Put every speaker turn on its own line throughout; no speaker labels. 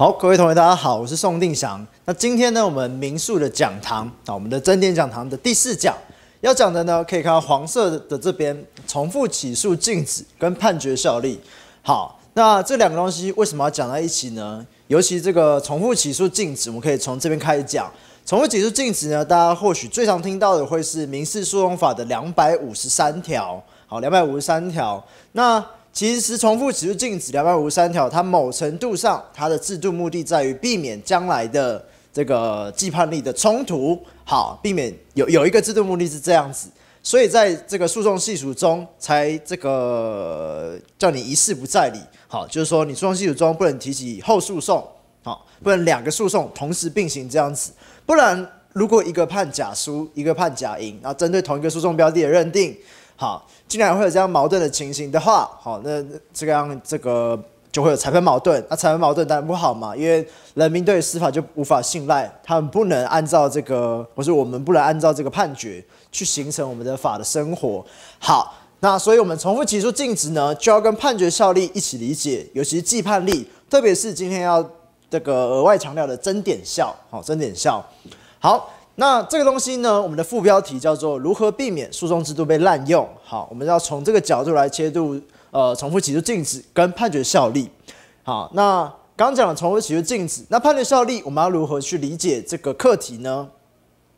好，各位同学，大家好，我是宋定祥。那今天呢，我们民诉的讲堂啊，我们的真题讲堂的第四讲，要讲的呢，可以看到黄色的这边，重复起诉禁止跟判决效力。好，那这两个东西为什么要讲在一起呢？尤其这个重复起诉禁止，我们可以从这边开始讲。重复起诉禁止呢，大家或许最常听到的会是民事诉讼法的两百五十三条。好，两百五十三条，那。其实重复起诉禁止两百五十三条，它某程度上它的制度目的在于避免将来的这个既判力的冲突，好，避免有有一个制度目的是这样子，所以在这个诉讼系数中才这个叫你一事不再理，好，就是说你诉讼系数中不能提起后诉讼，好，不能两个诉讼同时并行这样子，不然如果一个判假输，一个判假赢，然后针对同一个诉讼标的的认定。好，既然会有这样矛盾的情形的话，好，那这样这个就会有裁判矛盾。那裁判矛盾当然不好嘛，因为人民对司法就无法信赖，他们不能按照这个，或是我们不能按照这个判决去形成我们的法的生活。好，那所以我们重复提出禁止呢，就要跟判决效力一起理解，尤其是既判力，特别是今天要这个额外强调的争点效，好，争点效，好。那这个东西呢？我们的副标题叫做“如何避免诉讼制度被滥用”。好，我们要从这个角度来切入。呃，重复起诉禁止跟判决效力。好，那刚讲了重复起诉禁止，那判决效力，我们要如何去理解这个课题呢？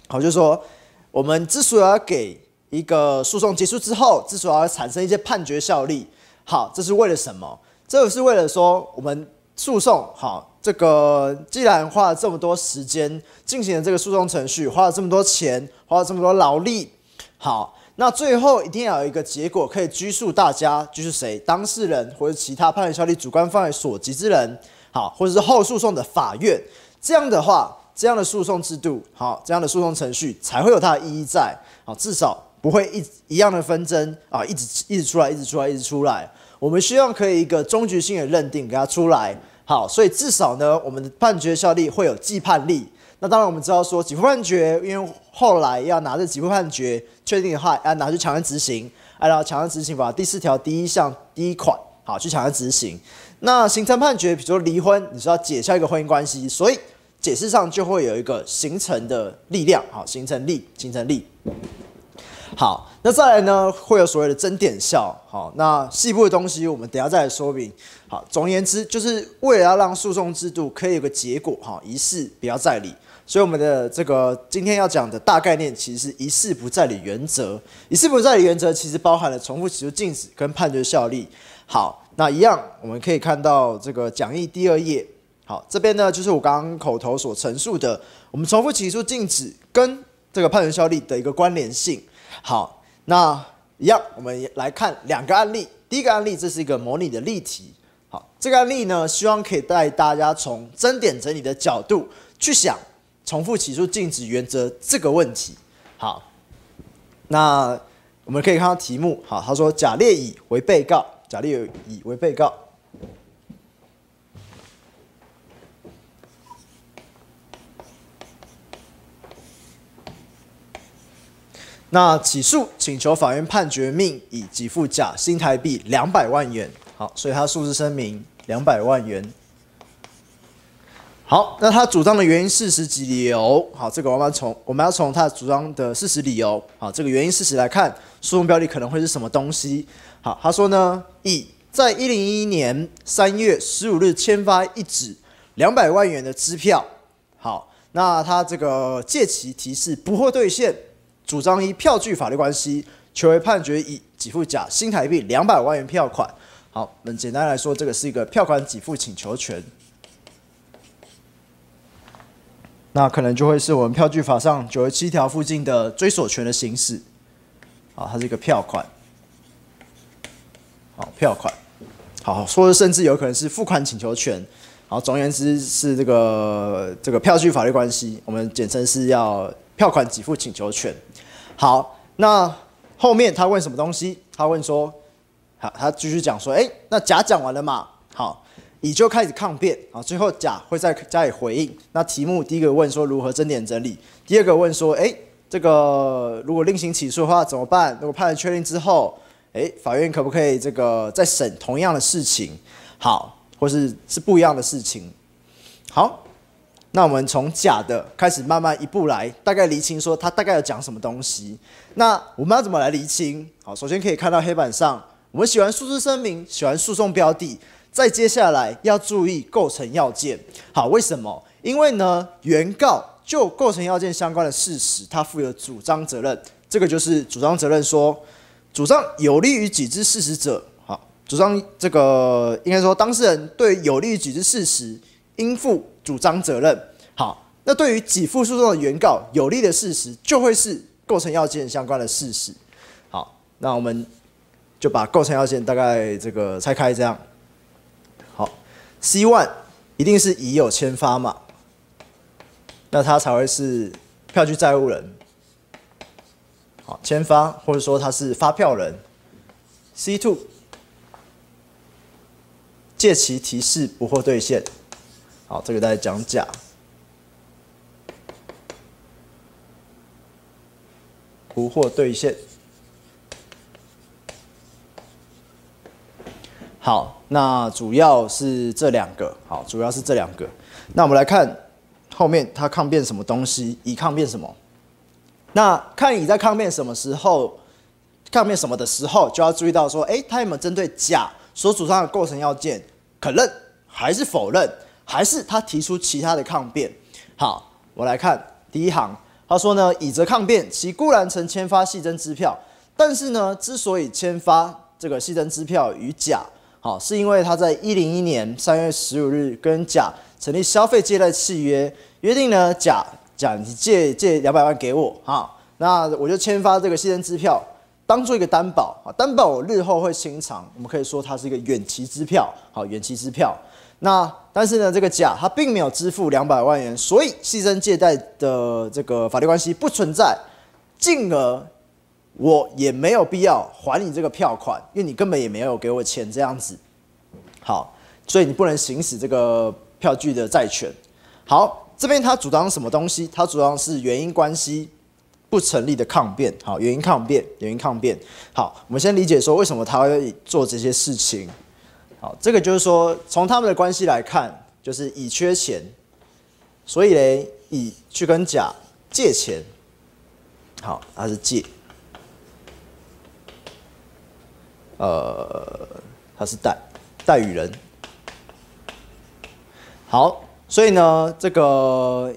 好，就是说我们之所以要给一个诉讼结束之后，之所以要产生一些判决效力，好，这是为了什么？这个是为了说我们。诉讼好，这个既然花了这么多时间进行了这个诉讼程序，花了这么多钱，花了这么多劳力，好，那最后一定要有一个结果可以拘束大家，就是谁当事人或者其他判决效力主观范围所及之人，好，或者是后诉讼的法院。这样的话，这样的诉讼制度，好，这样的诉讼程序才会有它的意义在，好，至少不会一一样的纷争啊，一直一直出来，一直出来，一直出来。我们希望可以一个终局性的认定给他出来，好，所以至少呢，我们的判决效力会有既判力。那当然，我们知道说，几部判决，因为后来要拿这几部判决确定的话，要拿去强制执行，按照强制执行法第四条第一项第一款，好，去强制执行。那形成判决，比如说离婚，你是要解消一个婚姻关系，所以解释上就会有一个形成的力量，好，形成力、形成力。好，那再来呢，会有所谓的争点效。好，那细部的东西我们等下再来说明。好，总而言之，就是为了要让诉讼制度可以有个结果，哈，一事不要在理。所以我们的这个今天要讲的大概念，其实是“一事不再理”原则。“一事不再理”原则其实包含了重复起诉禁止跟判决效力。好，那一样我们可以看到这个讲义第二页。好，这边呢就是我刚刚口头所陈述的，我们重复起诉禁止跟这个判决效力的一个关联性。好，那一样，我们来看两个案例。第一个案例，这是一个模拟的例题。好，这个案例呢，希望可以带大家从增点整理的角度去想重复起诉禁止原则这个问题。好，那我们可以看到题目。好，他说：甲列乙为被告，甲列乙为被告。那起诉请求法院判决命以给付甲新台币两百万元。好，所以他诉字声明两百万元。好，那他主张的原因事实及理由，好，这个我们从我们要从他主张的事实理由，好，这个原因事实来看，诉讼标的可能会是什么东西？好，他说呢，以在一零一年三月十五日签发一纸两百万元的支票。好，那他这个借期提示不会兑现。主张一票据法律关系，求为判决以给付甲新台币两百万元票款。好，那简单来说，这个是一个票款给付请求权，那可能就会是我们票据法上九十七条附近的追索权的形式。好，它是一个票款，好票款，好，说的甚至有可能是付款请求权。好，总而言之是这个这个票据法律关系，我们简称是要。票款给付请求权。好，那后面他问什么东西？他问说，好，他继续讲说，哎，那甲讲完了嘛？好，乙就开始抗辩。好，最后甲会再以回应。那题目第一个问说，如何增点整理？第二个问说，哎，这个如果另行起诉的话怎么办？如果判了确定之后，哎，法院可不可以这个再审同样的事情？好，或是是不一样的事情？好。那我们从假的开始，慢慢一步来，大概厘清说他大概要讲什么东西。那我们要怎么来厘清？好，首先可以看到黑板上，我们喜欢诉字声明，喜欢诉讼标的，再接下来要注意构成要件。好，为什么？因为呢，原告就构成要件相关的事实，他负有主张责任。这个就是主张责任，说主张有利于己之事实者，好，主张这个应该说当事人对有利于己之事实。应负主张责任。好，那对于给付诉讼的原告有利的事实，就会是构成要件相关的事实。好，那我们就把构成要件大概这个拆开，这样。好，C one 一定是已有签发嘛，那他才会是票据债务人。好，签发或者说他是发票人。C two 借其提示不获兑现。好，这个大家讲甲不获兑现。好，那主要是这两个。好，主要是这两个。那我们来看后面他抗辩什么东西，乙抗辩什么？那看乙在抗辩什么时候抗辩什么的时候，就要注意到说，哎，他有没有针对甲所主张的构成要件，可认还是否认？还是他提出其他的抗辩。好，我来看第一行，他说呢，以则抗辩，其固然曾签发戏增支票，但是呢，之所以签发这个戏增支票与甲，好，是因为他在一零一年三月十五日跟甲成立消费借贷契约，约定呢，甲你借借两百万给我，好，那我就签发这个戏增支票。当做一个担保啊，担保我日后会清偿，我们可以说它是一个远期支票，好，远期支票。那但是呢，这个甲他并没有支付两百万元，所以牺牲借贷的这个法律关系不存在，进而我也没有必要还你这个票款，因为你根本也没有给我钱这样子，好，所以你不能行使这个票据的债权。好，这边他主张什么东西？他主张是原因关系。不成立的抗辩，好，原因抗辩，原因抗辩，好，我们先理解说为什么他会做这些事情，好，这个就是说从他们的关系来看，就是乙缺钱，所以呢，乙去跟甲借钱，好，他是借，呃，他是贷，贷与人，好，所以呢，这个。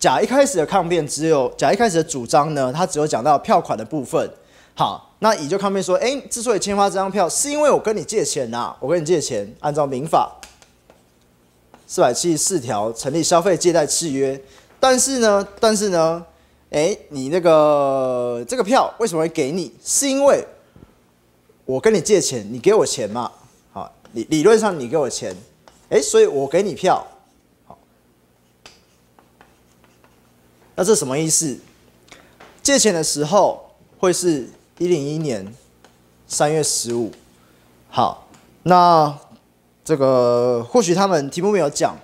甲一开始的抗辩只有，甲一开始的主张呢，他只有讲到票款的部分。好，那乙就抗辩说，哎，之所以签发这张票，是因为我跟你借钱呐，我跟你借钱，按照民法四百七十四条成立消费借贷契约。但是呢，但是呢，哎，你那个这个票为什么会给你？是因为我跟你借钱，你给我钱嘛？好，理理论上你给我钱，哎，所以我给你票。那是什么意思？借钱的时候会是一零一年三月十五。好，那这个或许他们题目没有讲，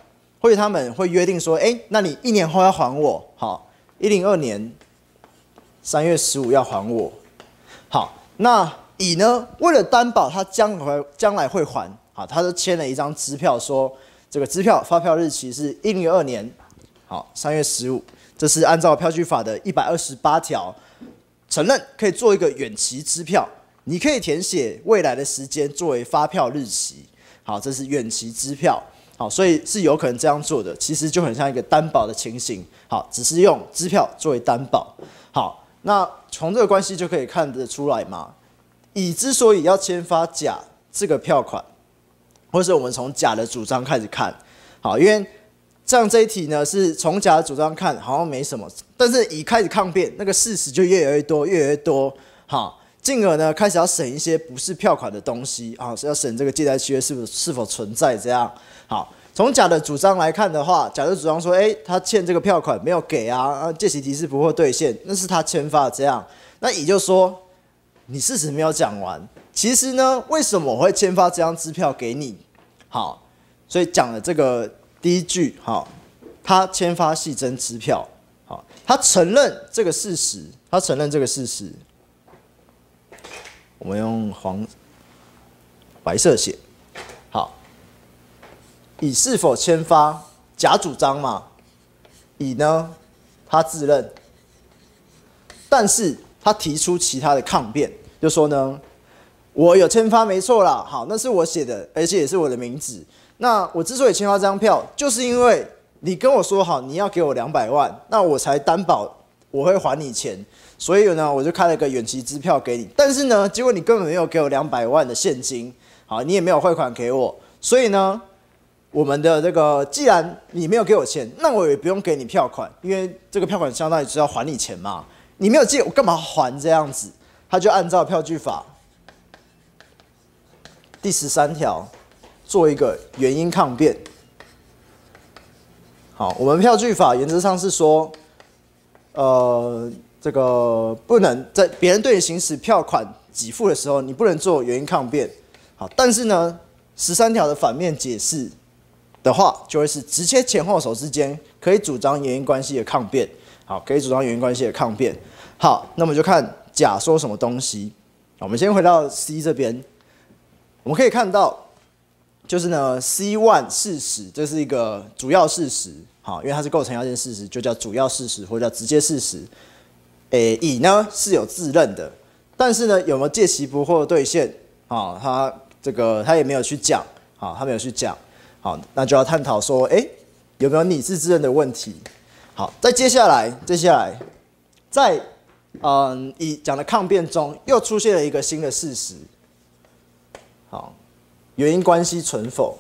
或许他们会约定说：“哎，那你一年后要还我。”好，一零二年三月十五要还我。好，那乙呢？为了担保他将来将来会还，好，他就签了一张支票，说这个支票发票日期是一零二年，好，三月十五。这是按照票据法的一百二十八条，承认可以做一个远期支票，你可以填写未来的时间作为发票日期。好，这是远期支票。好，所以是有可能这样做的。其实就很像一个担保的情形。好，只是用支票作为担保。好，那从这个关系就可以看得出来嘛。乙之所以要签发甲这个票款，或是我们从甲的主张开始看。好，因为。这样这一题呢，是从甲的主张看好像没什么，但是乙开始抗辩，那个事实就越来越多，越来越多，好，进而呢开始要审一些不是票款的东西啊，是要审这个借贷契约是是否存在这样。好，从甲的主张来看的话，甲的主张说，哎，他欠这个票款没有给啊，借期提示不会兑现，那是他签发这样。那乙就说，你事实没有讲完，其实呢，为什么我会签发这张支票给你？好，所以讲了这个。第一句，好，他签发系真支票，好，他承认这个事实，他承认这个事实。我们用黄、白色写，好。乙是否签发？假主张嘛？乙呢，他自认，但是他提出其他的抗辩，就说呢，我有签发没错啦，好，那是我写的，而且也是我的名字。那我之所以签发这张票，就是因为你跟我说好你要给我两百万，那我才担保我会还你钱。所以呢，我就开了个远期支票给你。但是呢，结果你根本没有给我两百万的现金，好，你也没有汇款给我。所以呢，我们的这个既然你没有给我钱，那我也不用给你票款，因为这个票款相当于是要还你钱嘛。你没有借我，干嘛还这样子？他就按照票据法第十三条。做一个原因抗辩，好，我们票据法原则上是说，呃，这个不能在别人对你行使票款给付的时候，你不能做原因抗辩，好，但是呢，十三条的反面解释的话，就会是直接前后手之间可以主张原因关系的抗辩，好，可以主张原因关系的抗辩，好，那么就看甲说什么东西，我们先回到 C 这边，我们可以看到。就是呢，C one 事实，这是一个主要事实，好，因为它是构成要件事实，就叫主要事实，或者叫直接事实。诶，乙呢是有自认的，但是呢，有没有借其不获兑现？啊，他这个他也没有去讲，啊，他没有去讲，好，那就要探讨说，诶，有没有你自认的问题？好，再接下来，接下来，在嗯乙讲的抗辩中，又出现了一个新的事实，好。原因关系存否？